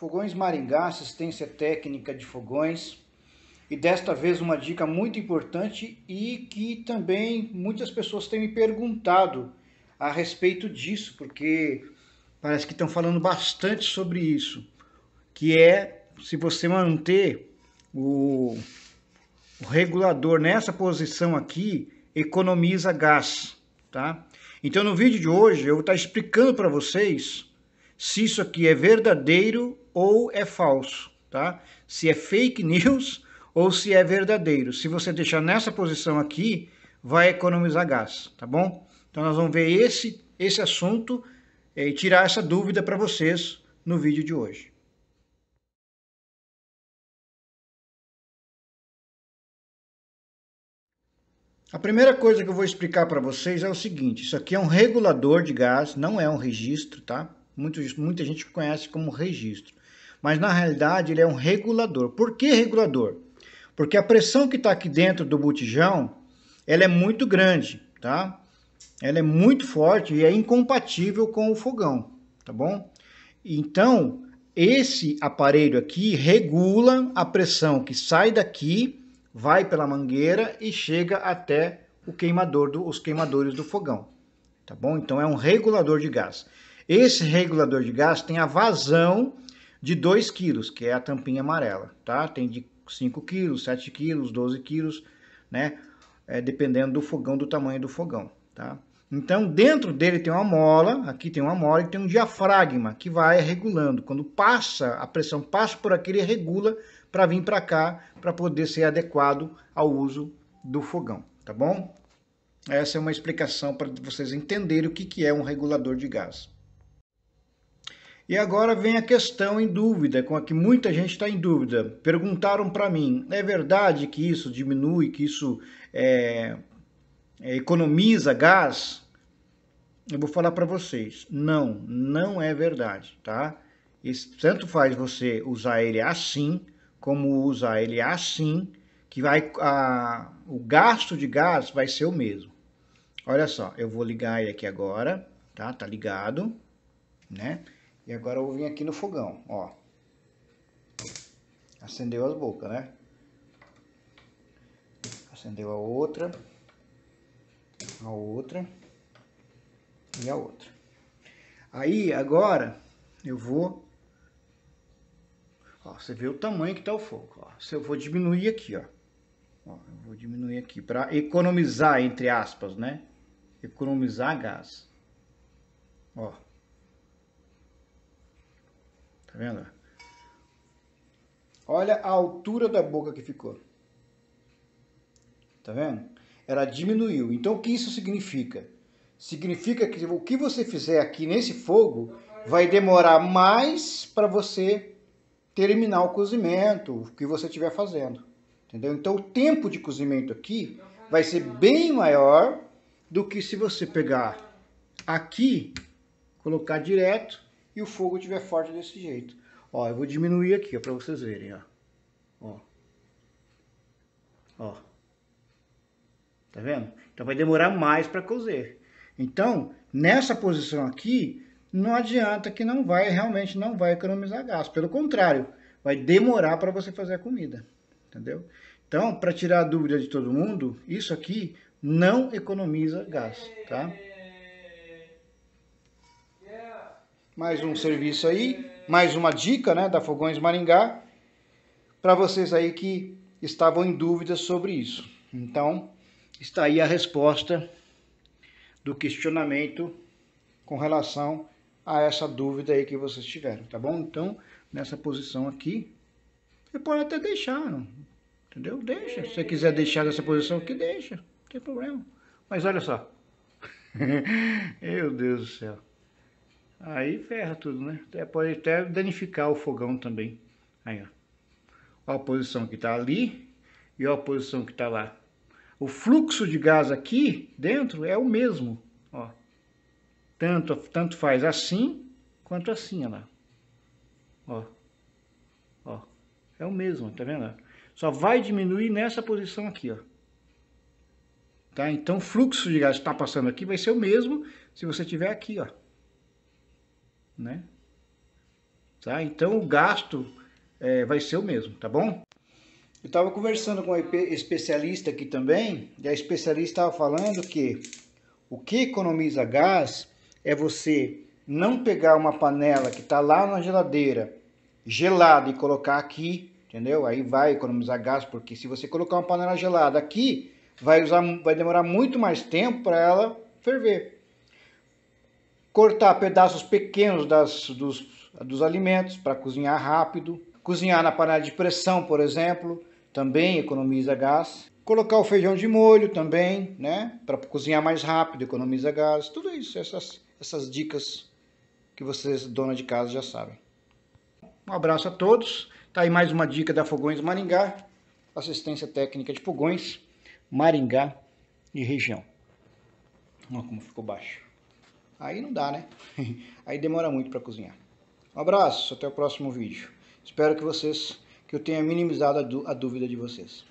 Fogões Maringá, assistência técnica de fogões. E desta vez uma dica muito importante e que também muitas pessoas têm me perguntado a respeito disso, porque parece que estão falando bastante sobre isso, que é se você manter o, o regulador nessa posição aqui, economiza gás, tá? Então no vídeo de hoje eu vou estar explicando para vocês se isso aqui é verdadeiro ou é falso, tá? Se é fake news ou se é verdadeiro. Se você deixar nessa posição aqui, vai economizar gás, tá bom? Então nós vamos ver esse, esse assunto eh, e tirar essa dúvida para vocês no vídeo de hoje. A primeira coisa que eu vou explicar para vocês é o seguinte, isso aqui é um regulador de gás, não é um registro, tá? Muitos, muita gente conhece como registro. Mas na realidade ele é um regulador. Por que regulador? Porque a pressão que está aqui dentro do botijão ela é muito grande, tá? Ela é muito forte e é incompatível com o fogão, tá bom? Então, esse aparelho aqui regula a pressão que sai daqui, vai pela mangueira e chega até o queimador do, os queimadores do fogão, tá bom? Então é um regulador de gás. Esse regulador de gás tem a vazão de 2 kg, que é a tampinha amarela, tá? Tem de 5 kg, 7 kg, 12 kg, né? É, dependendo do fogão, do tamanho do fogão, tá? Então, dentro dele tem uma mola, aqui tem uma mola e tem um diafragma que vai regulando. Quando passa, a pressão passa por aqui, ele regula para vir para cá, para poder ser adequado ao uso do fogão, tá bom? Essa é uma explicação para vocês entenderem o que, que é um regulador de gás. E agora vem a questão em dúvida, com a que muita gente está em dúvida. Perguntaram para mim: é verdade que isso diminui, que isso é, é, economiza gás? Eu vou falar para vocês: não, não é verdade, tá? tanto faz você usar ele assim, como usar ele assim, que vai a, o gasto de gás vai ser o mesmo. Olha só, eu vou ligar ele aqui agora, tá? Tá ligado, né? E agora eu vou vir aqui no fogão, ó. Acendeu as bocas, né? Acendeu a outra, a outra e a outra. Aí, agora, eu vou... Ó, você vê o tamanho que tá o fogo, ó. Se eu vou diminuir aqui, ó. ó eu vou diminuir aqui para economizar, entre aspas, né? Economizar gás. Ó vendo? Olha a altura da boca que ficou. Tá vendo? Ela diminuiu. Então o que isso significa? Significa que o que você fizer aqui nesse fogo vai demorar mais para você terminar o cozimento, o que você estiver fazendo. Entendeu? Então o tempo de cozimento aqui vai ser bem maior do que se você pegar aqui, colocar direto e o fogo estiver forte desse jeito. Ó, eu vou diminuir aqui, ó, para vocês verem, ó. Ó. Ó. Tá vendo? Então vai demorar mais para cozer. Então, nessa posição aqui, não adianta que não vai, realmente não vai economizar gás. Pelo contrário, vai demorar para você fazer a comida, entendeu? Então, para tirar a dúvida de todo mundo, isso aqui não economiza gás, tá? mais um serviço aí, mais uma dica né, da Fogões Maringá para vocês aí que estavam em dúvida sobre isso. Então, está aí a resposta do questionamento com relação a essa dúvida aí que vocês tiveram, tá bom? Então, nessa posição aqui, você pode até deixar, não? entendeu? Deixa. Se você quiser deixar dessa posição aqui, deixa, não tem problema. Mas olha só. Meu Deus do céu. Aí ferra tudo, né? Até, pode até danificar o fogão também. Aí, ó. A posição que está ali e a posição que está lá. O fluxo de gás aqui dentro é o mesmo, ó. Tanto, tanto faz assim quanto assim, ó lá. Ó. Ó. É o mesmo, tá vendo? Só vai diminuir nessa posição aqui, ó. Tá? Então o fluxo de gás que está passando aqui vai ser o mesmo se você tiver aqui, ó né? Tá? Então o gasto é, vai ser o mesmo, tá bom? Eu estava conversando com uma especialista aqui também, e a especialista estava falando que o que economiza gás é você não pegar uma panela que está lá na geladeira gelada e colocar aqui, entendeu? Aí vai economizar gás, porque se você colocar uma panela gelada aqui, vai, usar, vai demorar muito mais tempo para ela ferver cortar pedaços pequenos das, dos, dos alimentos para cozinhar rápido, cozinhar na panela de pressão, por exemplo, também economiza gás. Colocar o feijão de molho também, né? Para cozinhar mais rápido, economiza gás. Tudo isso, essas, essas dicas que vocês, dona de casa, já sabem. Um abraço a todos. Tá aí mais uma dica da Fogões Maringá, assistência técnica de Fogões, Maringá e região. Olha como ficou baixo. Aí não dá, né? Aí demora muito para cozinhar. Um abraço, até o próximo vídeo. Espero que vocês que eu tenha minimizado a, a dúvida de vocês.